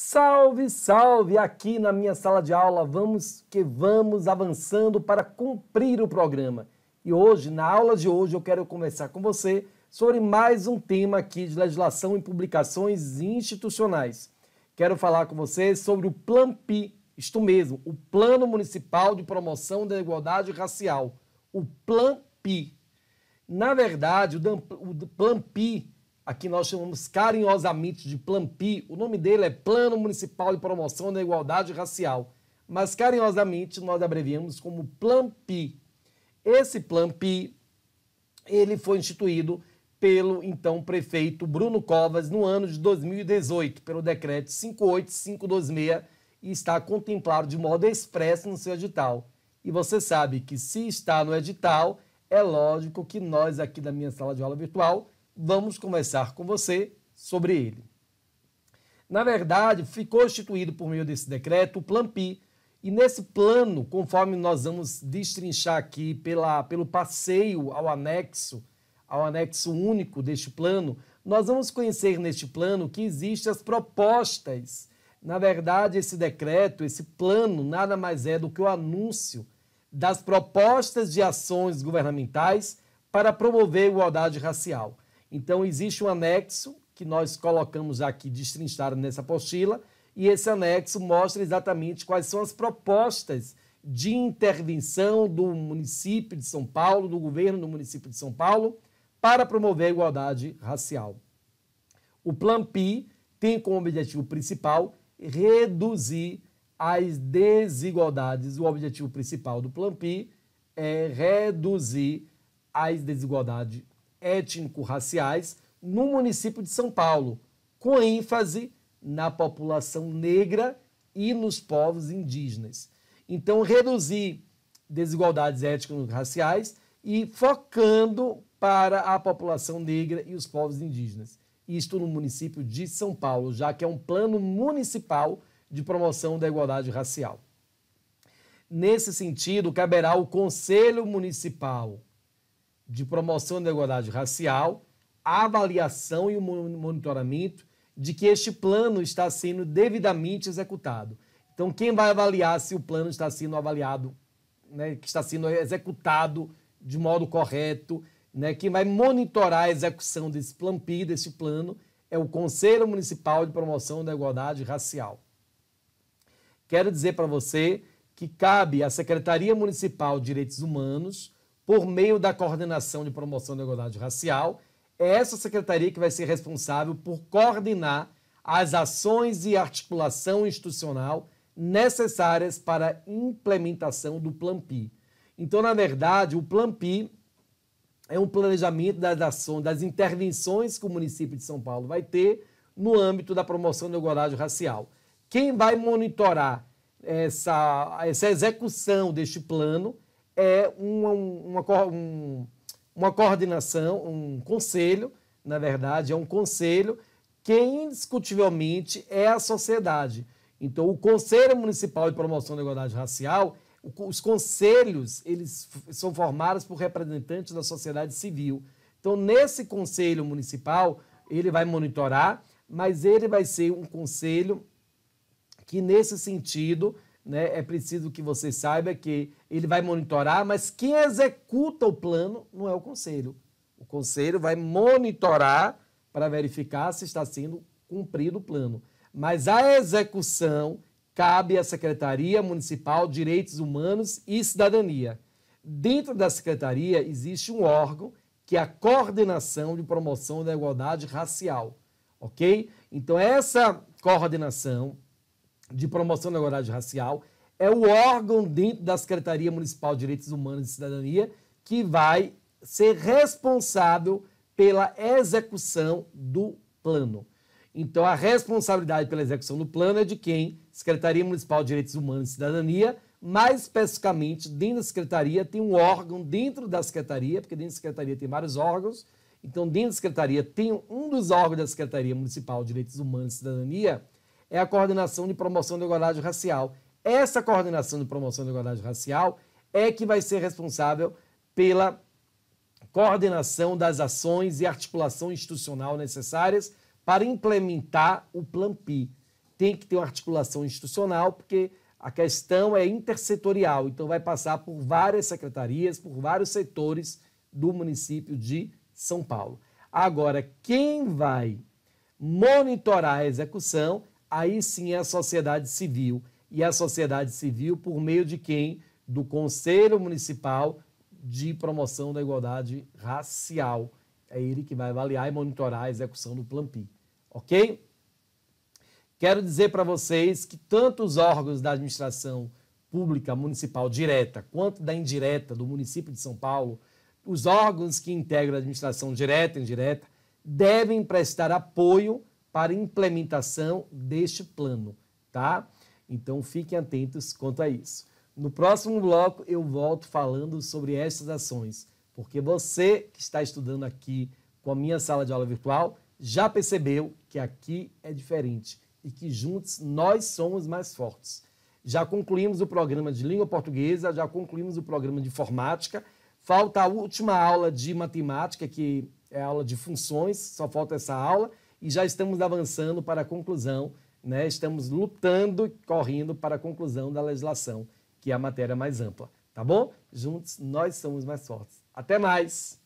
Salve, salve! Aqui na minha sala de aula, vamos que vamos avançando para cumprir o programa. E hoje, na aula de hoje, eu quero conversar com você sobre mais um tema aqui de legislação e publicações institucionais. Quero falar com você sobre o P, isto mesmo, o Plano Municipal de Promoção da Igualdade Racial, o P. Na verdade, o P Aqui nós chamamos carinhosamente de Plampi. O nome dele é Plano Municipal de Promoção da Igualdade Racial, mas carinhosamente nós abreviamos como Plampi. Esse Plampi ele foi instituído pelo então prefeito Bruno Covas no ano de 2018, pelo decreto 58526, e está contemplado de modo expresso no seu edital. E você sabe que se está no edital, é lógico que nós aqui da minha sala de aula virtual vamos conversar com você sobre ele. Na verdade, ficou instituído por meio desse decreto o Plano PI, e nesse plano, conforme nós vamos destrinchar aqui pela, pelo passeio ao anexo, ao anexo único deste plano, nós vamos conhecer neste plano que existem as propostas. Na verdade, esse decreto, esse plano, nada mais é do que o anúncio das propostas de ações governamentais para promover a igualdade racial. Então, existe um anexo que nós colocamos aqui destrinchado nessa apostila, e esse anexo mostra exatamente quais são as propostas de intervenção do município de São Paulo, do governo do município de São Paulo, para promover a igualdade racial. O Plan PI tem como objetivo principal reduzir as desigualdades. O objetivo principal do Plan PI é reduzir as desigualdades étnico-raciais no município de São Paulo, com ênfase na população negra e nos povos indígenas. Então, reduzir desigualdades étnico-raciais e focando para a população negra e os povos indígenas. Isto no município de São Paulo, já que é um plano municipal de promoção da igualdade racial. Nesse sentido, caberá o Conselho Municipal de promoção da igualdade racial, a avaliação e o monitoramento de que este plano está sendo devidamente executado. Então, quem vai avaliar se o plano está sendo avaliado, né, que está sendo executado de modo correto, né, quem vai monitorar a execução desse PI, desse plano, é o Conselho Municipal de Promoção da Igualdade Racial. Quero dizer para você que cabe à Secretaria Municipal de Direitos Humanos por meio da coordenação de promoção da igualdade racial, é essa secretaria que vai ser responsável por coordenar as ações e articulação institucional necessárias para a implementação do Plan PI. Então, na verdade, o Plan PI é um planejamento das ações, das intervenções que o município de São Paulo vai ter no âmbito da promoção da igualdade racial. Quem vai monitorar essa, essa execução deste plano é uma, uma, uma coordenação, um conselho, na verdade, é um conselho que indiscutivelmente é a sociedade. Então, o Conselho Municipal de Promoção da Igualdade Racial, os conselhos, eles são formados por representantes da sociedade civil. Então, nesse Conselho Municipal, ele vai monitorar, mas ele vai ser um conselho que, nesse sentido, né, é preciso que você saiba que ele vai monitorar, mas quem executa o plano não é o conselho. O conselho vai monitorar para verificar se está sendo cumprido o plano. Mas a execução cabe à Secretaria Municipal de Direitos Humanos e Cidadania. Dentro da secretaria existe um órgão que é a coordenação de promoção da igualdade racial, ok? Então essa coordenação de Promoção da Igualdade Racial, é o órgão dentro da Secretaria Municipal de Direitos Humanos e Cidadania que vai ser responsável pela execução do plano. Então, a responsabilidade pela execução do plano é de quem? Secretaria Municipal de Direitos Humanos e Cidadania, mais especificamente, dentro da secretaria, tem um órgão dentro da secretaria, porque dentro da secretaria tem vários órgãos. Então, dentro da secretaria, tem um dos órgãos da Secretaria Municipal de Direitos Humanos e Cidadania, é a coordenação de promoção da igualdade racial. Essa coordenação de promoção da igualdade racial é que vai ser responsável pela coordenação das ações e articulação institucional necessárias para implementar o Plan PI. Tem que ter uma articulação institucional, porque a questão é intersetorial, então vai passar por várias secretarias, por vários setores do município de São Paulo. Agora, quem vai monitorar a execução aí sim é a sociedade civil. E a sociedade civil por meio de quem? Do Conselho Municipal de Promoção da Igualdade Racial. É ele que vai avaliar e monitorar a execução do Plan PI. Ok? Quero dizer para vocês que tanto os órgãos da administração pública municipal direta quanto da indireta do município de São Paulo, os órgãos que integram a administração direta e indireta devem prestar apoio para implementação deste plano, tá? Então fiquem atentos quanto a isso. No próximo bloco eu volto falando sobre estas ações, porque você que está estudando aqui com a minha sala de aula virtual já percebeu que aqui é diferente e que juntos nós somos mais fortes. Já concluímos o programa de língua portuguesa, já concluímos o programa de informática. Falta a última aula de matemática, que é a aula de funções, só falta essa aula e já estamos avançando para a conclusão, né? estamos lutando, correndo para a conclusão da legislação, que é a matéria mais ampla. Tá bom? Juntos nós somos mais fortes. Até mais!